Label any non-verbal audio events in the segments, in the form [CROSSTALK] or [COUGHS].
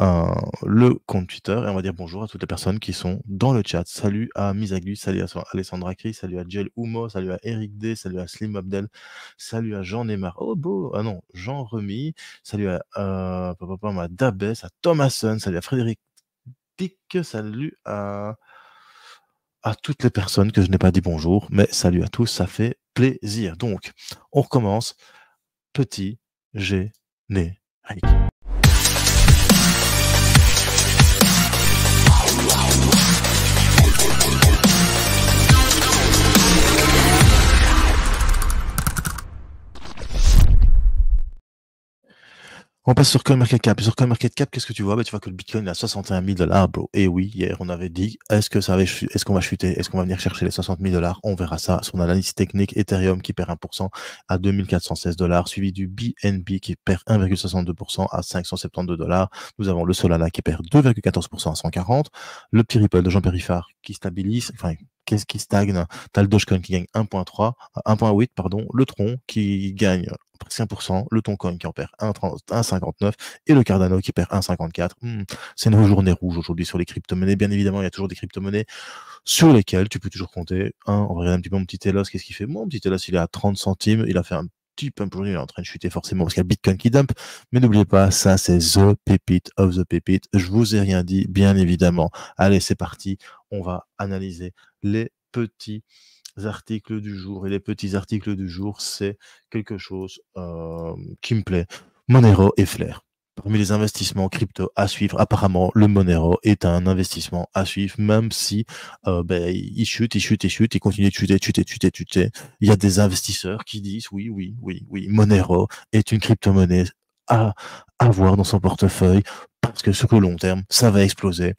Euh, le compte Twitter et on va dire bonjour à toutes les personnes qui sont dans le chat. Salut à Misaglu, salut à Alessandra Cris, salut à Jel Humo, salut à Eric D, salut à Slim Abdel, salut à Jean Neymar. Oh beau, ah non, Jean Remy, salut à, euh, à Dabes, à Thomason, salut à Frédéric Dick, salut à, à toutes les personnes que je n'ai pas dit bonjour, mais salut à tous, ça fait plaisir. Donc, on recommence. Petit générique. On passe sur CoinMarketCap. Sur CoinMarketCap, qu'est-ce que tu vois bah, Tu vois que le Bitcoin est à 61 000 dollars, bro. Et eh oui, hier, on avait dit, est-ce que ça avait, est-ce qu'on va chuter Est-ce qu'on va venir chercher les 60 000 dollars On verra ça. Son l'analyse technique, Ethereum qui perd 1% à 2416 dollars, suivi du BNB qui perd 1,62% à 572 dollars. Nous avons le Solana qui perd 2,14% à 140. Le petit Ripple de Jean-Pierre qui stabilise, enfin, Qu'est-ce qui stagne t'as le Dogecoin qui gagne 1.3, 1.8, pardon, le Tron qui gagne 5%, le Toncoin qui en perd 1,59 et le Cardano qui perd 1,54. Hmm, c'est une journée rouge aujourd'hui sur les crypto-monnaies. Bien évidemment, il y a toujours des crypto-monnaies sur lesquelles tu peux toujours compter. Hein, on regarde un petit peu mon petit Telos, qu'est-ce qu'il fait Mon petit Telos, il est à 30 centimes, il a fait un petit hein, aujourd'hui, il est en train de chuter forcément parce qu'il y a Bitcoin qui dump. Mais n'oubliez pas, ça, c'est The Pépite of the Pépite. Je vous ai rien dit, bien évidemment. Allez, c'est parti. On va analyser les petits articles du jour. Et les petits articles du jour, c'est quelque chose euh, qui me plaît. Monero et Flair. Parmi les investissements crypto à suivre, apparemment, le Monero est un investissement à suivre, même si euh, ben, il chute, il chute, il chute, il continue de chuter, chuter, chuter, chuter. Il y a des investisseurs qui disent oui, oui, oui, oui, Monero est une crypto-monnaie à avoir dans son portefeuille parce que sur le long terme, ça va exploser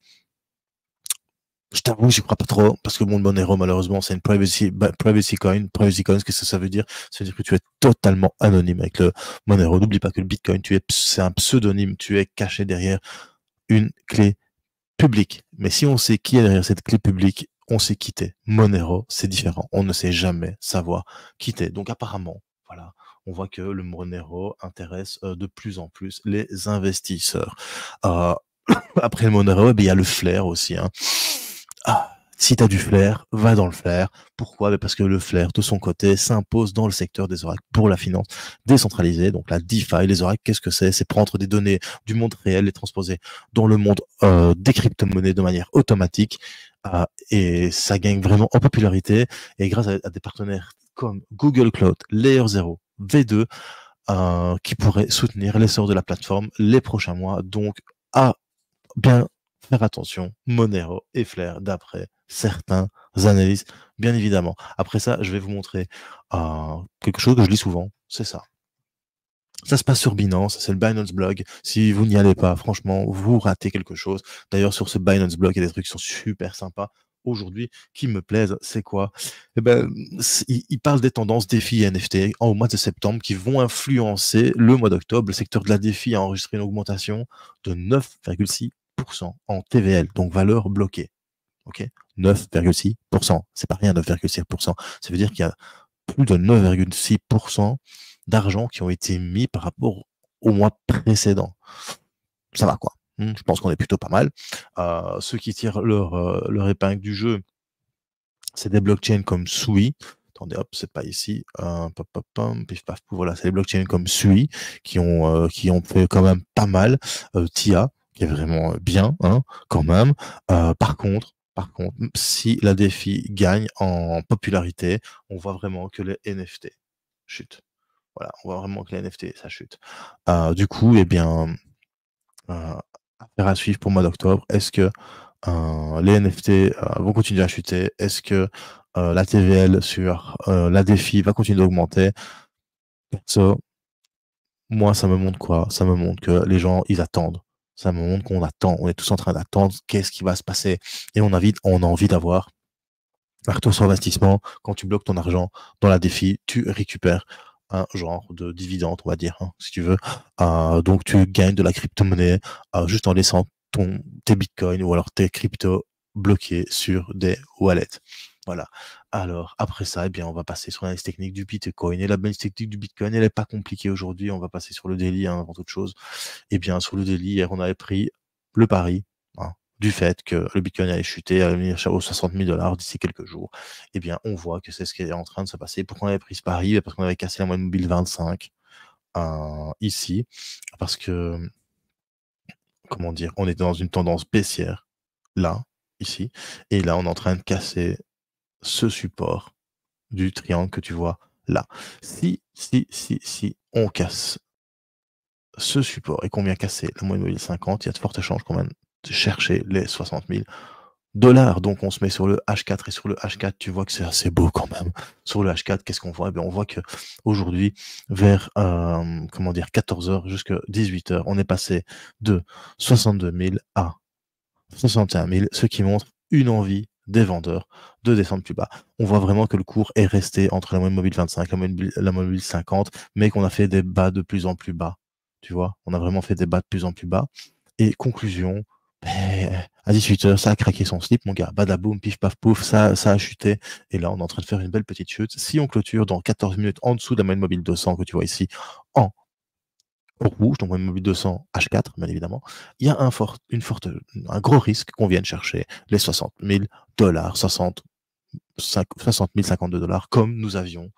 je t'avoue, j'y crois pas trop, parce que mon Monero, malheureusement, c'est une privacy, bah, privacy coin. Privacy coin, qu'est-ce que ça veut dire? Ça veut dire que tu es totalement anonyme avec le Monero. N'oublie pas que le Bitcoin, tu es, c'est un pseudonyme, tu es caché derrière une clé publique. Mais si on sait qui est derrière cette clé publique, on sait qui Monero, c'est différent. On ne sait jamais savoir qui t'es. Donc, apparemment, voilà, on voit que le Monero intéresse euh, de plus en plus les investisseurs. Euh, [COUGHS] après le Monero, eh il y a le Flair aussi. Hein. Ah, si tu as du flair, va dans le flair. Pourquoi ben, Parce que le flair, de son côté, s'impose dans le secteur des oracles pour la finance décentralisée. Donc la DeFi, les oracles, qu'est-ce que c'est C'est prendre des données du monde réel, les transposer dans le monde euh, des crypto-monnaies de manière automatique. Euh, et ça gagne vraiment en popularité. Et grâce à, des partenaires comme Google Cloud, Layer 0, V2, euh, qui pourraient soutenir l'essor de la plateforme les prochains mois. Donc à bien faire attention, Monero et Flair, d'après certains analystes, bien évidemment. Après ça, je vais vous montrer euh, quelque chose que je lis souvent, c'est ça. Ça se passe sur Binance, c'est le Binance blog. Si vous n'y allez pas, franchement, vous ratez quelque chose. D'ailleurs, sur ce Binance blog, il y a des trucs qui sont super sympas aujourd'hui qui me plaisent. C'est quoi eh ben, il, parle des tendances défi NFT au mois de septembre qui vont influencer le mois d'octobre. Le secteur de la défi a enregistré une augmentation de 9,6 en TVL, donc valeur bloquée. ok 9,6%. C'est pas rien 9,6%. Ça veut dire qu'il y a plus de 9,6% d'argent qui ont été mis par rapport au mois précédent. Ça va quoi. Hmm, je pense qu'on est plutôt pas mal. Euh, ceux qui tirent leur, euh, leur épingle du jeu, c'est des blockchains comme Sui. Attendez, hop, c'est pas ici. Euh, pop, voilà, c'est des blockchains comme Sui qui ont, euh, qui ont fait quand même pas mal. TIA, qui est vraiment euh, bien, hein, quand même. Euh, par contre, par contre, si la défi gagne en popularité, on voit vraiment que les NFT chutent. Voilà, on voit vraiment que les NFT, ça chute. Euh, du coup, et eh bien, affaire à suivre pour mois d'octobre. Est-ce que les NFT vont continuer à chuter Est-ce que la TVL sur la défi va continuer d'augmenter ça moi, ça me montre quoi Ça me montre que les gens, ils attendent ça me montre qu'on attend, on est tous en train d'attendre qu'est-ce qui va se passer. Et on, on a envie d'avoir un retour sur investissement. Quand tu bloques ton argent dans la défi, tu récupères un genre de dividende, on va dire, hein, si tu veux. Euh, donc tu gagnes de la crypto-monnaie euh, juste en laissant ton, tes bitcoins ou alors tes cryptos bloqués sur des wallets. Voilà. Alors, après ça, eh bien, on va passer sur l'analyse technique du Bitcoin. Et la technique du Bitcoin, elle n'est pas compliquée aujourd'hui. On va passer sur le délit hein, avant toute chose. Eh bien, sur le délit hier, on avait pris le pari hein, du fait que le Bitcoin allait chuter, allait venir aux 60 000 dollars d'ici quelques jours. Eh bien, on voit que c'est ce qui est en train de se passer. Pourquoi on avait pris ce pari eh Parce qu'on avait cassé la moyenne mobile 25 hein, ici. Parce que, comment dire, on est dans une tendance baissière là, ici. Et là, on est en train de casser ce support du triangle que tu vois là. Si, si, si, si on casse ce support et qu'on vient casser le moins mobile 50, il y a de fortes quand même de chercher les 60 000 dollars. Donc on se met sur le H4 et sur le H4, tu vois que c'est assez beau quand même. Sur le H4, qu'est-ce qu'on voit eh bien, On voit que aujourd'hui, vers euh, comment dire 14h jusqu'à 18h, on est passé de 62 000 à 61 000, ce qui montre une envie des vendeurs de descendre plus bas. On voit vraiment que le cours est resté entre la moyenne mobile 25 et la mobile 50, mais qu'on a fait des bas de plus en plus bas. Tu vois, on a vraiment fait des bas de plus en plus bas. Et conclusion, ben, à 18h, ça a craqué son slip, mon gars. Badaboum, pif, paf, pouf, ça, ça a chuté. Et là, on est en train de faire une belle petite chute. Si on clôture dans 14 minutes en dessous de la moyenne mobile 200 que tu vois ici, en rouge, donc mobile 200 H4, bien évidemment, il y a un, fort, une forte, un gros risque qu'on vienne chercher les 60 000 dollars, 60, 60 000, 52 dollars, comme nous avions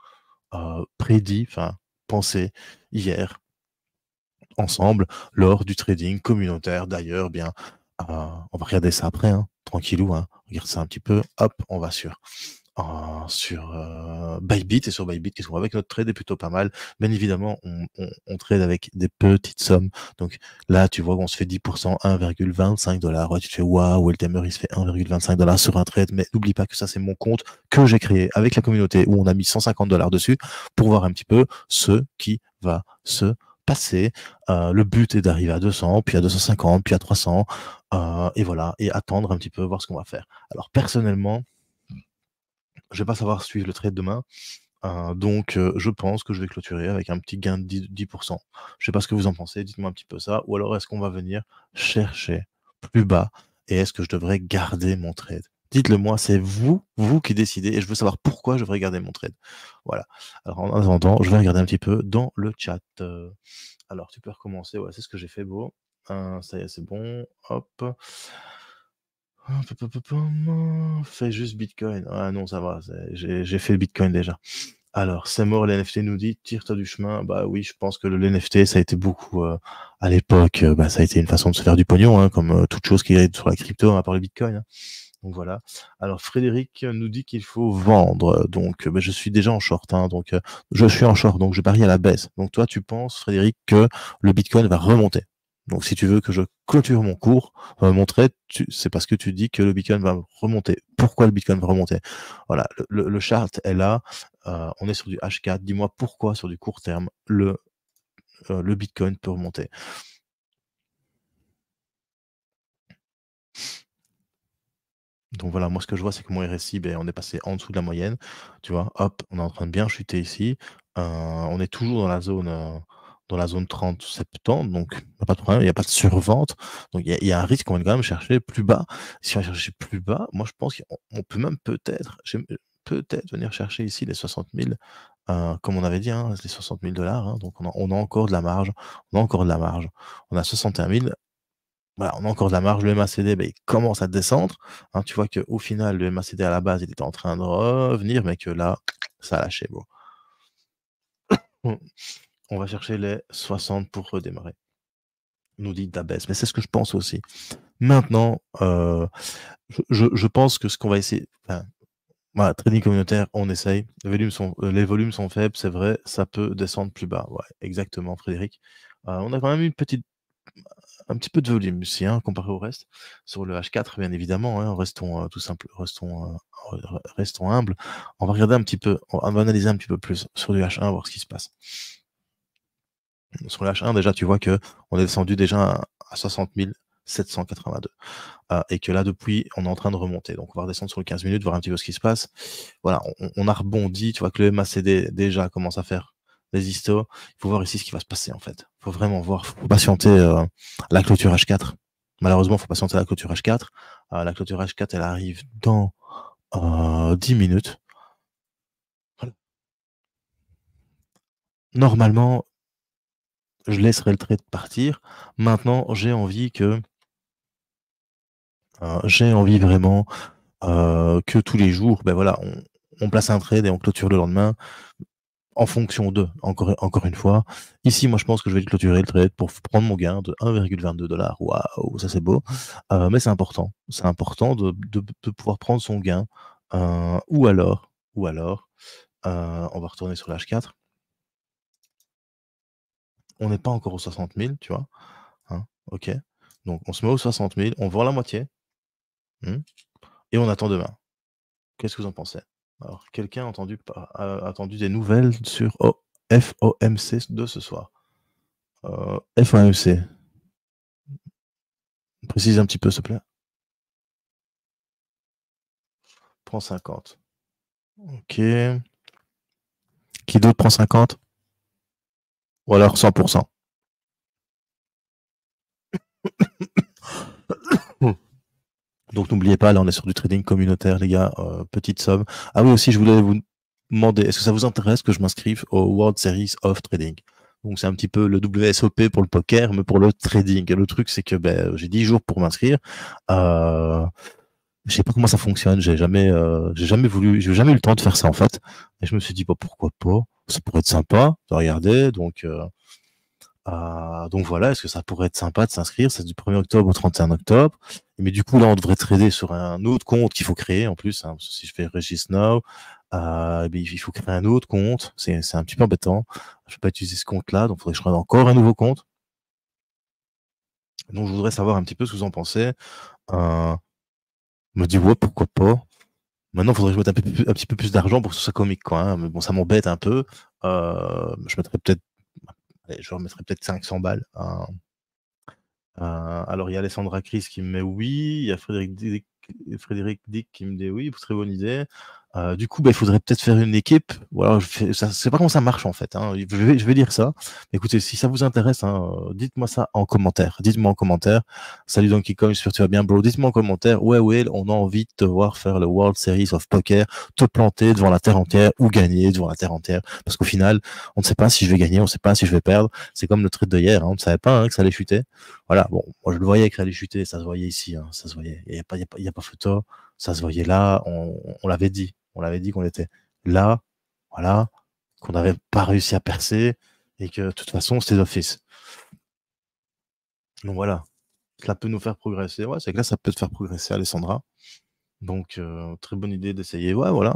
euh, prédit, enfin, pensé hier ensemble lors du trading communautaire. D'ailleurs, eh bien, euh, on va regarder ça après, hein. tranquillou, hein, regarde ça un petit peu, hop, on va sur sur euh, Bybit et sur Bybit qui sont avec notre trade est plutôt pas mal. Bien évidemment, on, on, trade avec des petites sommes. Donc là, tu vois qu'on se fait 10%, 1,25 dollars. tu te fais waouh, il se fait 1,25 dollars sur un trade. Mais n'oublie pas que ça, c'est mon compte que j'ai créé avec la communauté où on a mis 150 dollars dessus pour voir un petit peu ce qui va se passer. Euh, le but est d'arriver à 200, puis à 250, puis à 300, euh, et voilà, et attendre un petit peu, voir ce qu'on va faire. Alors personnellement, je ne vais pas savoir suivre le trade demain. Hein, donc, euh, je pense que je vais clôturer avec un petit gain de 10%. Je ne sais pas ce que vous en pensez, dites-moi un petit peu ça. Ou alors, est-ce qu'on va venir chercher plus bas et est-ce que je devrais garder mon trade Dites-le moi, c'est vous, vous qui décidez et je veux savoir pourquoi je devrais garder mon trade. Voilà. Alors, en attendant, je vais regarder un petit peu dans le chat. Euh, alors, tu peux recommencer. Ouais, c'est ce que j'ai fait, beau. Hein, ça y est, c'est bon. Hop. Ah, Fais juste Bitcoin. Ah non, ça va, j'ai fait Bitcoin déjà. Alors, c'est mort, l'NFT nous dit, tire-toi du chemin. Bah oui, je pense que le NFT, ça a été beaucoup euh, à l'époque, euh, bah, ça a été une façon de se faire du pognon, hein, comme euh, toute chose qui est sur la crypto, hein, à part le Bitcoin. Hein. Donc voilà. Alors Frédéric nous dit qu'il faut vendre. Donc bah, je suis déjà en short. donc je suis en short. Donc je parie à la baisse. Donc toi, tu penses, Frédéric, que le Bitcoin va remonter donc si tu veux que je clôture mon cours, va euh, c'est parce que tu dis que le Bitcoin va remonter. Pourquoi le Bitcoin va remonter Voilà, le, chart est là, euh, on est sur du H4. Dis-moi pourquoi sur du court terme le, euh, le Bitcoin peut remonter. Donc voilà, moi ce que je vois, c'est que mon RSI, ben, on est passé en dessous de la moyenne. Tu vois, hop, on est en train de bien chuter ici. on est toujours dans la zone dans la zone 30 septembre, donc bah, pas de problème, il n'y a pas de survente. Donc il y, a un risque qu'on va quand même chercher plus bas. Si on cherche plus bas, moi je pense qu'on peut même peut-être peut-être venir chercher ici les 60 000, euh, comme on avait dit, hein, les 60 000 dollars. Hein. donc on a, encore de la marge, on a encore de la marge. On a 61 000. Voilà, on a encore de la marge. Le MACD, bah, il commence à descendre. Hein. tu vois qu'au final, le MACD à la base, il était en train de revenir, mais que là, ça a lâché. Bon on va chercher les 60 pour redémarrer. Nous dit Dabès, mais c'est ce que je pense aussi. Maintenant, euh, je, pense que ce qu'on va essayer, voilà, trading communautaire, on essaye. Les volumes sont, euh, les volumes sont faibles, c'est vrai, ça peut descendre plus bas. exactement, Frédéric. Euh, on a quand même une petite, un petit peu de volume ici, hein, comparé au reste. Sur le H4, bien évidemment, hein, restons tout simple, restons, restons humbles. On va regarder un petit peu, on va analyser un petit peu plus sur le H1, voir ce qui se passe sur le H1, déjà, tu vois qu'on est descendu déjà à 60 782. Euh, et que là, depuis, on est en train de remonter. Donc, on va redescendre sur le 15 minutes, voir un petit peu ce qui se passe. Voilà, on, a rebondi. Tu vois que le MACD déjà commence à faire des histos. Il faut voir ici ce qui va se passer, en fait. Il faut vraiment voir. Il euh, faut patienter la clôture H4. Malheureusement, il faut patienter la clôture H4. la clôture H4, elle arrive dans 10 euh, minutes. Normalement, je laisserai le trade partir. Maintenant, j'ai envie que euh, j'ai envie vraiment euh, que tous les jours, ben voilà, on, place un trade et on clôture le lendemain en fonction de, encore, encore une fois. Ici, moi, je pense que je vais clôturer le trade pour prendre mon gain de 1,22 dollars. Waouh, ça c'est beau. Euh, mais c'est important. C'est important de, pouvoir prendre son gain. ou alors, ou alors, on va retourner sur l'H4 on n'est pas encore aux 60 000, tu vois. Hein, ok. Donc, on se met aux 60 000, on vend la moitié hmm, et on attend demain. Qu'est-ce que vous en pensez Alors, quelqu'un a entendu, attendu des nouvelles sur FOMC de ce soir euh, FOMC. Précise un petit peu, s'il te plaît. Prends 50. Ok. Qui d'autre prend 50 ou alors 100%. Donc n'oubliez pas, là on est sur du trading communautaire, les gars, euh, petite somme. Ah oui aussi, je voulais vous demander, est-ce que ça vous intéresse que je m'inscrive au World Series of Trading donc c'est un petit peu le WSOP pour le poker, mais pour le trading. le truc, c'est que ben, j'ai 10 jours pour m'inscrire. Euh, je sais pas comment ça fonctionne. J'ai jamais, euh, j'ai jamais voulu, j'ai jamais eu le temps de faire ça en fait. Et je me suis dit, bah, pourquoi pas Ça pourrait être sympa de regarder. Donc, euh, euh, donc voilà, est-ce que ça pourrait être sympa de s'inscrire C'est du 1er octobre au 31 octobre. Mais du coup, là, on devrait trader sur un autre compte qu'il faut créer en plus. Hein, si je fais Regis Now, ben, il faut créer un autre compte. C'est, c'est un petit peu embêtant. Je peux pas utiliser ce compte-là, donc il faudrait que je crée encore un nouveau compte. Donc je voudrais savoir un petit peu ce que vous en pensez me dit, ouais, pourquoi pas. Maintenant, il faudrait que je mette un, petit peu plus d'argent pour que ce comique, quoi. Hein. Mais bon, ça m'embête un peu. Euh, je mettrais peut-être, je remettrais peut-être 500 balles. Hein. Euh, alors, il y a Alessandra Chris qui me met oui. Il y a Frédéric Frédéric Dick qui me dit oui, très bonne idée. Euh, du coup, bah, il faudrait peut-être faire une équipe. Voilà, je sais pas comment ça marche en fait. Hein. Je, vais, je dire ça. Écoutez, si ça vous intéresse, hein, euh, dites-moi ça en commentaire. Dites-moi en commentaire. Salut Donkey Kong, j'espère que tu vas bien, bro. Dites-moi en commentaire. Ouais, ouais, on a envie de te voir faire le World Series of Poker, te planter devant la terre entière ou gagner devant la terre entière. Parce qu'au final, on ne sait pas si je vais gagner, on ne sait pas si je vais perdre. C'est comme le truc de hier. Hein. On ne savait pas hein, que ça allait chuter. Voilà. Bon, moi je le voyais que ça allait chuter. Ça se voyait ici. Ça se voyait. Il n'y a, a pas photo ça se voyait là, on, l'avait dit, on l'avait dit qu'on était là, voilà, qu'on n'avait pas réussi à percer et que de toute façon, c'était office Donc voilà, cela peut nous faire progresser. Ouais, c'est que là, ça peut te faire progresser, Alessandra. Donc, euh, très bonne idée d'essayer. Ouais, voilà.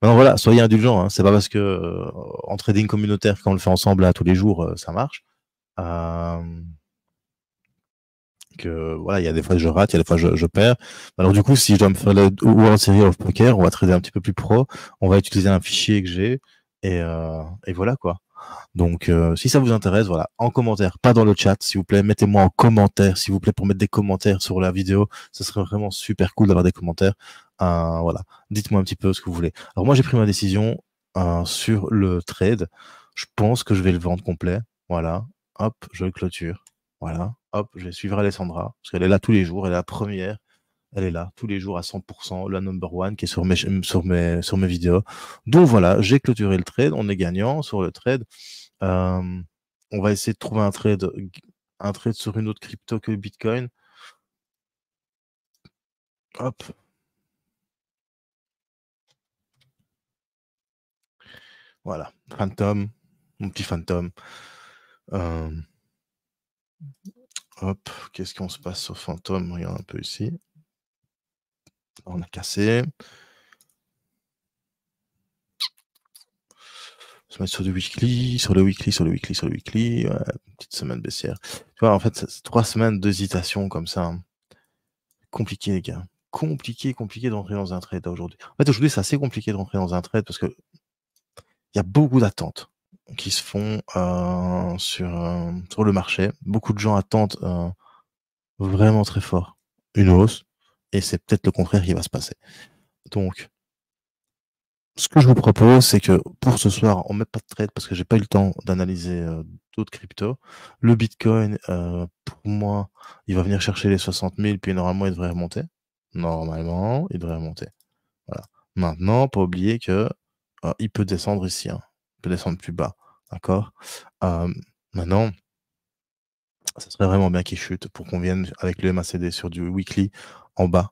Maintenant, voilà, soyez indulgents. Hein. C'est pas parce que euh, en trading communautaire, quand on le fait ensemble à tous les jours, euh, ça marche voilà, il y a des fois je rate, il y a des fois je, je, perds. Alors du coup, si je dois me faire le World Series of Poker, on va trader un petit peu plus pro, on va utiliser un fichier que j'ai et, euh, voilà quoi. Donc euh, si ça vous intéresse, voilà, en commentaire, pas dans le chat, s'il vous plaît, mettez-moi en commentaire, s'il vous plaît, pour mettre des commentaires sur la vidéo, ce serait vraiment super cool d'avoir des commentaires. Euh, voilà, dites-moi un petit peu ce que vous voulez. Alors moi j'ai pris ma décision sur le trade. Je pense que je vais le vendre complet. Voilà. Hop, je clôture. Voilà je vais suivre Alessandra, parce qu'elle est là tous les jours, elle est la première, elle est là tous les jours à 100%, la number one qui est sur mes, sur mes, sur mes vidéos. Donc voilà, j'ai clôturé le trade, on est gagnant sur le trade. Euh, on va essayer de trouver un trade, un trade sur une autre crypto que Bitcoin. Hop. Voilà, Phantom, mon petit Phantom. Euh, Hop, qu'est-ce qu'on se passe au fantôme Regarde un peu ici. On a cassé. On se mettre sur le weekly, sur le weekly, sur le weekly, sur le weekly. Ouais, petite semaine baissière. Tu vois, en fait, trois semaines d'hésitation comme ça. Hein. Compliqué, les gars. Compliqué, compliqué d'entrer dans un trade aujourd'hui. En fait, aujourd'hui, c'est assez compliqué de rentrer dans un trade parce que il y a beaucoup d'attentes qui se font euh, sur, euh, sur le marché. Beaucoup de gens attendent euh, vraiment très fort une hausse, et c'est peut-être le contraire qui va se passer. Donc, ce que je vous propose, c'est que pour ce soir, on ne met pas de trade parce que j'ai pas eu le temps d'analyser d'autres cryptos. Le Bitcoin, pour moi, il va venir chercher les 60 000, puis normalement, il devrait remonter. Normalement, il devrait remonter. Voilà. Maintenant, pas oublier que il peut descendre ici. Hein descendre plus bas. D'accord Maintenant, ce serait vraiment bien qu'il chute pour qu'on vienne avec le MACD sur du weekly en bas,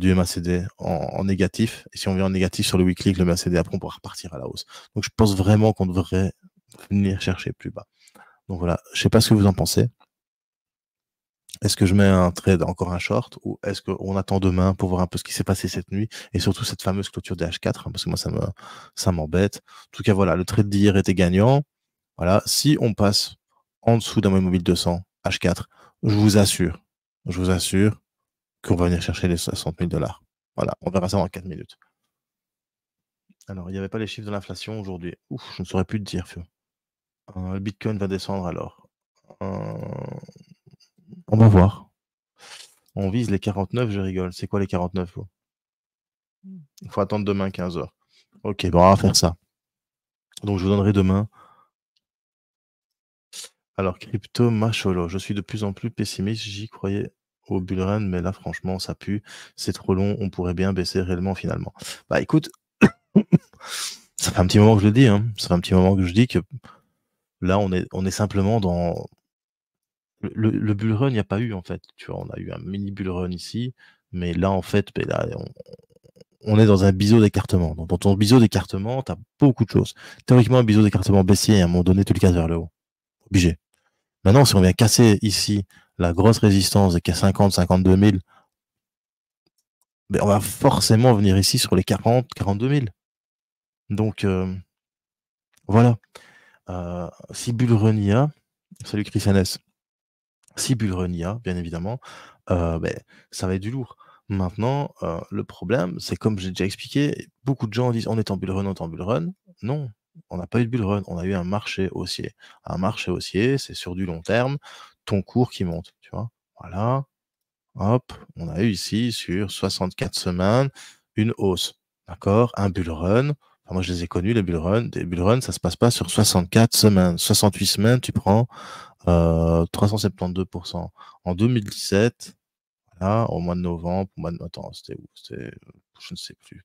du MACD en, en, négatif. Et si on vient en négatif sur le weekly, le MACD, après, on pourra repartir à la hausse. Donc, je pense vraiment qu'on devrait venir chercher plus bas. Donc voilà, je sais pas ce que vous en pensez. Est-ce que je mets un trade, encore un short, ou est-ce qu'on attend demain pour voir un peu ce qui s'est passé cette nuit et surtout cette fameuse clôture des H4 hein, Parce que moi, ça me, ça m'embête. En tout cas, voilà, le trade d'hier était gagnant. Voilà, si on passe en dessous d'un mobile 200 H4, je vous assure, je vous assure qu'on va venir chercher les 60 000 dollars. Voilà, on verra ça dans 4 minutes. Alors, il n'y avait pas les chiffres de l'inflation aujourd'hui. Ouf, je ne saurais plus te dire. Euh, le Bitcoin va descendre alors. Euh, on va voir. On vise les 49, je rigole. C'est quoi les 49 Il faut attendre demain 15h. Ok, bon, on va faire ça. Donc je vous donnerai demain. Alors, crypto macholo, je suis de plus en plus pessimiste, j'y croyais au bull mais là franchement ça pue, c'est trop long, on pourrait bien baisser réellement finalement. Bah écoute, [COUGHS] ça fait un petit moment que je le dis, hein. ça fait un petit moment que je dis que là on est, on est simplement dans, le, bull run, il n'y a pas eu, en fait. Tu on a eu un mini bull run ici, mais là, en fait, ben on, est dans un biseau d'écartement. Donc, dans ton biseau d'écartement, tu as beaucoup de choses. Théoriquement, un biseau d'écartement baissier, à un moment donné, tu le cas vers le haut. Obligé. Maintenant, si on vient casser ici la grosse résistance qui est 50, 52 000, on va forcément venir ici sur les 40, 42 000. Donc, euh, voilà. Euh, si Bull Run y a, salut Chris si Bullrun y a, bien évidemment, ben, ça va être du lourd. Maintenant, le problème, c'est comme j'ai déjà expliqué, beaucoup de gens disent on est en run, on est en run. Non, on n'a pas eu de run, on a eu un marché haussier. Un marché haussier, c'est sur du long terme, ton cours qui monte, tu vois. Voilà, hop, on a eu ici sur 64 semaines une hausse, d'accord Un Bullrun, run. moi, je les ai connus, les bullruns. Des bullruns, ça se passe pas sur 64 semaines. 68 semaines, tu prends 372% euh, en 2017, voilà, au mois de novembre, au mois de... Attends, c'était où c'était, Je ne sais plus.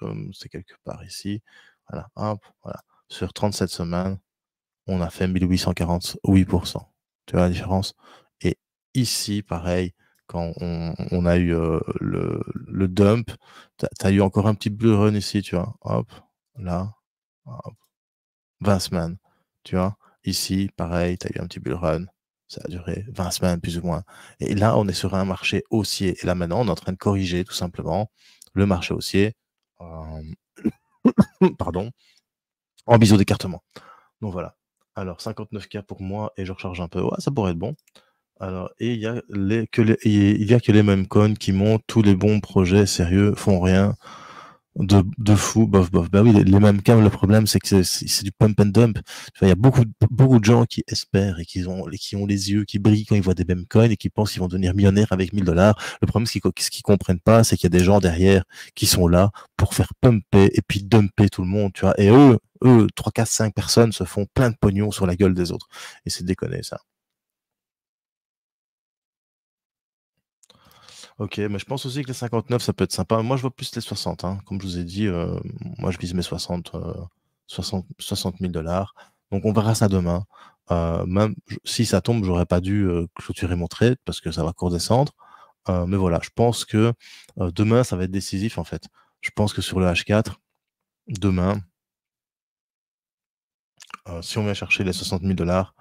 Hum, C'est quelque part ici. Voilà, hop, voilà. Sur 37 semaines, on a fait 1848%. Tu vois la différence Et ici, pareil, quand on, a eu euh, le, dump, tu as, eu encore un petit blue run ici, tu vois. Hop, là, 20 semaines, tu vois. Ici, pareil, tu as eu un petit bull run, ça a duré 20 semaines plus ou moins. Et là, on est sur un marché haussier. Et là, maintenant, on est en train de corriger tout simplement le marché haussier. [COUGHS] Pardon. En biseau d'écartement. Donc voilà. Alors, 59K pour moi et je recharge un peu. Ouais, ça pourrait être bon. Alors, et il y a les, que les, il y a que les mêmes cons qui montent. Tous les bons projets sérieux font rien de, de fou, bof, bof. Bah oui, les, mêmes cas, le problème, c'est que c'est du pump and dump. Il y a beaucoup, beaucoup de gens qui espèrent et qui ont, qui ont les yeux qui brillent quand ils voient des mêmes coins et qui pensent qu'ils vont devenir millionnaires avec 1000 dollars. Le problème, ce qu'ils ce comprennent pas, c'est qu'il y a des gens derrière qui sont là pour faire pumper et puis dumper tout le monde, tu vois. Et eux, eux, 3, 4, 5 personnes se font plein de pognon sur la gueule des autres. Et c'est déconner ça. Ok, mais je pense aussi que les 59, ça peut être sympa. Moi, je vois plus les 60. Hein. Comme je vous ai dit, euh, moi, je vise mes 60, 60, 000 dollars. Donc, on verra ça demain. Euh, même si ça tombe, j'aurais pas dû euh, clôturer mon trade parce que ça va court descendre. mais voilà, je pense que demain, ça va être décisif en fait. Je pense que sur le H4, demain, si on vient chercher les 60 000 dollars,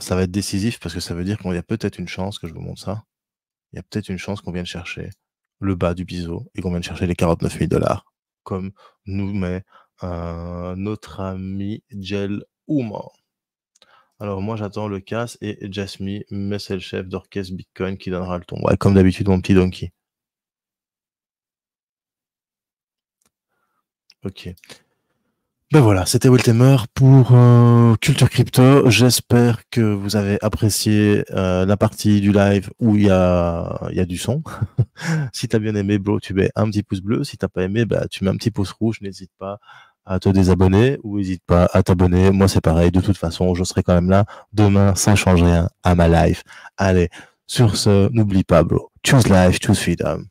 ça va être décisif parce que ça veut dire qu'il y a peut-être une chance que je vous montre ça il y a peut-être une chance qu'on vienne chercher le bas du biseau et qu'on vienne chercher les 49 000 dollars, comme nous met notre ami Jel Ouma. Alors moi j'attends le casse et Jasmine, mais c'est le chef d'orchestre Bitcoin qui donnera le ton. comme d'habitude mon petit donkey. Ok. Ben voilà, c'était Temer pour euh, Culture Crypto. J'espère que vous avez apprécié euh, la partie du live où il y a, y a du son. [LAUGHS] si as bien aimé, bro, tu mets un petit pouce bleu. Si t'as pas aimé, ben, tu mets un petit pouce rouge. N'hésite pas à te désabonner ou n'hésite pas à t'abonner. Moi, c'est pareil. De toute façon, je serai quand même là demain. sans changer rien à ma life. Allez, sur ce, n'oublie pas, bro. Choose life, choose freedom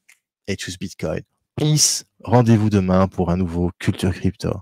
et choose Bitcoin. Peace. Rendez-vous demain pour un nouveau Culture Crypto.